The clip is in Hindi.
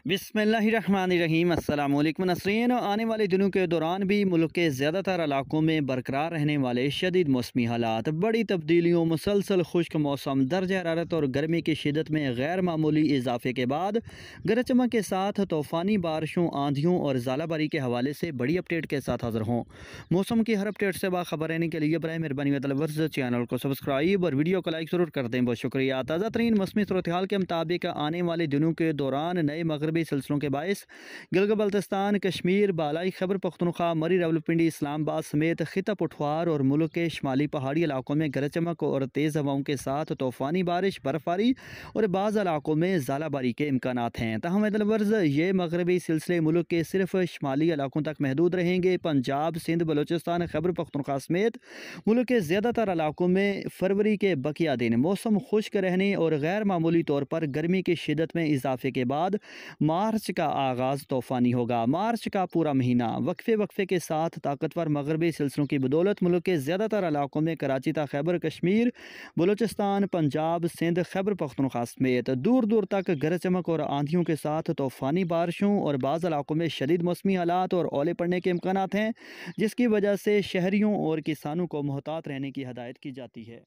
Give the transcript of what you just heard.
अस्सलाम अल्लाम नसरीन आने वाले दिनों के दौरान भी मुल्क के ज़्यादातर इलाकों में बरकरार रहने वाले शदीद मौसमी हालात बड़ी तब्दीलियों मुसलसल खुश्क मौसम दर्ज हरारत और गर्मी की शिदत में गैर मामूली इजाफे के बाद गरज चमक के साथ तूफ़ानी बारिशों आंधियों और जालाबारी के हवाले से बड़ी अपडेट के साथ हाजिर हों मौसम की हर अपडेट से बाखबर रहने के लिए बरए मेहरबानी चैनल को सब्सक्राइब और वीडियो को लाइक ज़रूर कर दें बहुत शुक्रिया ताज़ा तरीन मौसमी सूरत के मुताबिक आने वाले दिनों के दौरान नए मगर मगरबी सिलसिलों के बायस गिलग बल्तिस्तान कश्मीर बालाई खबर पख्तनख्वा मरी रावलपिंडी इस्लामाबाद समेत खिता पठवार और मुल्क के शुमाली पहाड़ी इलाकों में गरज चमक और तेज़ हवाओं के साथ तूफ़ानी बारिश बर्फबारी और बाज़ इलाकों में जालाबारी के इम्कान हैं तहम वर्ज ये मगरबी सिलसिले मुल्क के सिर्फ शुमाली इलाकों तक महदूद रहेंगे पंजाब सिंध बलोचिस्तान खबर पख्तनख्वा समेत मुल्क के ज़्यादातर इलाकों में फरवरी के बकिया दिन मौसम खुश्क रहने और गैर मामूली तौर पर गर्मी की शिदत में इजाफे के बाद मार्च का आगाज़ तूफ़ानी होगा मार्च का पूरा महीना वक्फे वक्फे के साथ ताकतवर मगरबी सिलसिलों की बदौलत मुल्क के ज़्यादातर इलाकों में कराची था खैबर कश्मीर बलूचिस्तान पंजाब सिंध खैबर पख्तनख्वा समेत दूर दूर तक गरज चमक और आंधियों के साथ तूफ़ानी बारिशों और बाज़ इलाकों में शदीद मौसमी हालात और ओले पड़ने के इम्कान हैं जिसकी वजह से शहरीों और किसानों को मोहतात रहने की हदायत की जाती है